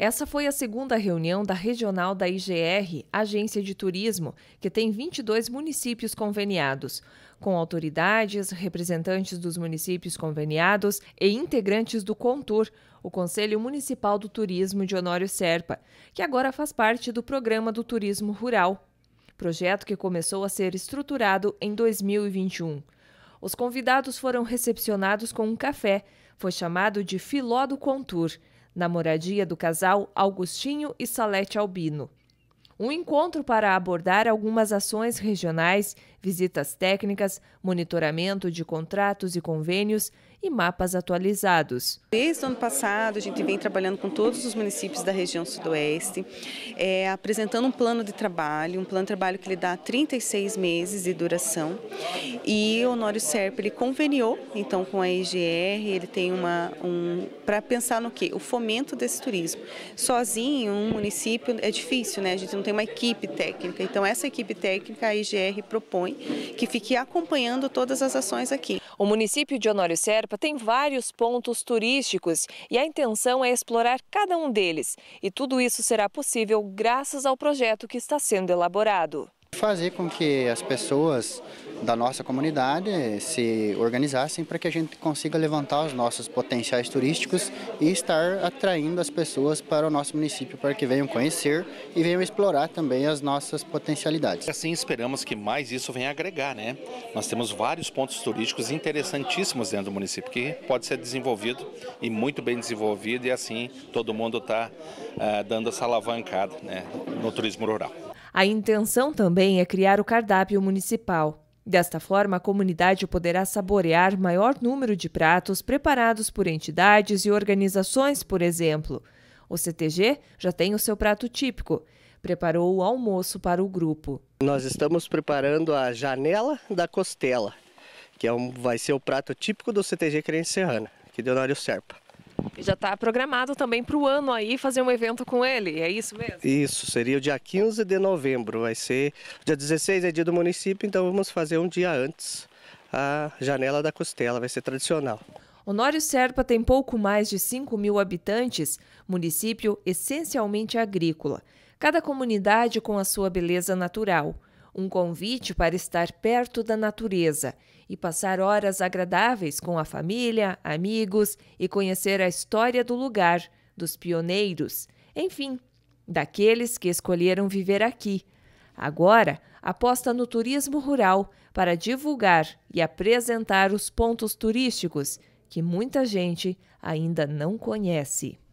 Essa foi a segunda reunião da regional da IGR, Agência de Turismo, que tem 22 municípios conveniados. Com autoridades, representantes dos municípios conveniados e integrantes do CONTUR, o Conselho Municipal do Turismo de Honório Serpa, que agora faz parte do Programa do Turismo Rural, projeto que começou a ser estruturado em 2021. Os convidados foram recepcionados com um café, foi chamado de Filó do Contur, na moradia do casal Augustinho e Salete Albino. Um encontro para abordar algumas ações regionais visitas técnicas, monitoramento de contratos e convênios e mapas atualizados. Desde o ano passado, a gente vem trabalhando com todos os municípios da região sudoeste, é, apresentando um plano de trabalho, um plano de trabalho que lhe dá 36 meses de duração. E o Honório Serp, ele conveniou, então, com a EGR, ele tem uma... Um, para pensar no quê? O fomento desse turismo. Sozinho, um município, é difícil, né? A gente não tem uma equipe técnica. Então, essa equipe técnica a IGR propõe que fique acompanhando todas as ações aqui. O município de Honório Serpa tem vários pontos turísticos e a intenção é explorar cada um deles. E tudo isso será possível graças ao projeto que está sendo elaborado. Fazer com que as pessoas da nossa comunidade se organizassem para que a gente consiga levantar os nossos potenciais turísticos e estar atraindo as pessoas para o nosso município para que venham conhecer e venham explorar também as nossas potencialidades. Assim esperamos que mais isso venha agregar, né? Nós temos vários pontos turísticos interessantíssimos dentro do município que pode ser desenvolvido e muito bem desenvolvido e assim todo mundo está uh, eh, dando essa alavancada né, no turismo rural. A intenção também é criar o cardápio municipal. Desta forma, a comunidade poderá saborear maior número de pratos preparados por entidades e organizações, por exemplo. O CTG já tem o seu prato típico. Preparou o almoço para o grupo. Nós estamos preparando a janela da costela, que é um, vai ser o prato típico do CTG Crente Serrana, que deu Serpa. E já está programado também para o ano aí fazer um evento com ele, é isso mesmo? Isso, seria o dia 15 de novembro, vai ser. Dia 16 é dia do município, então vamos fazer um dia antes a janela da costela, vai ser tradicional. Honório Serpa tem pouco mais de 5 mil habitantes, município essencialmente agrícola, cada comunidade com a sua beleza natural um convite para estar perto da natureza e passar horas agradáveis com a família, amigos e conhecer a história do lugar, dos pioneiros, enfim, daqueles que escolheram viver aqui. Agora, aposta no turismo rural para divulgar e apresentar os pontos turísticos que muita gente ainda não conhece.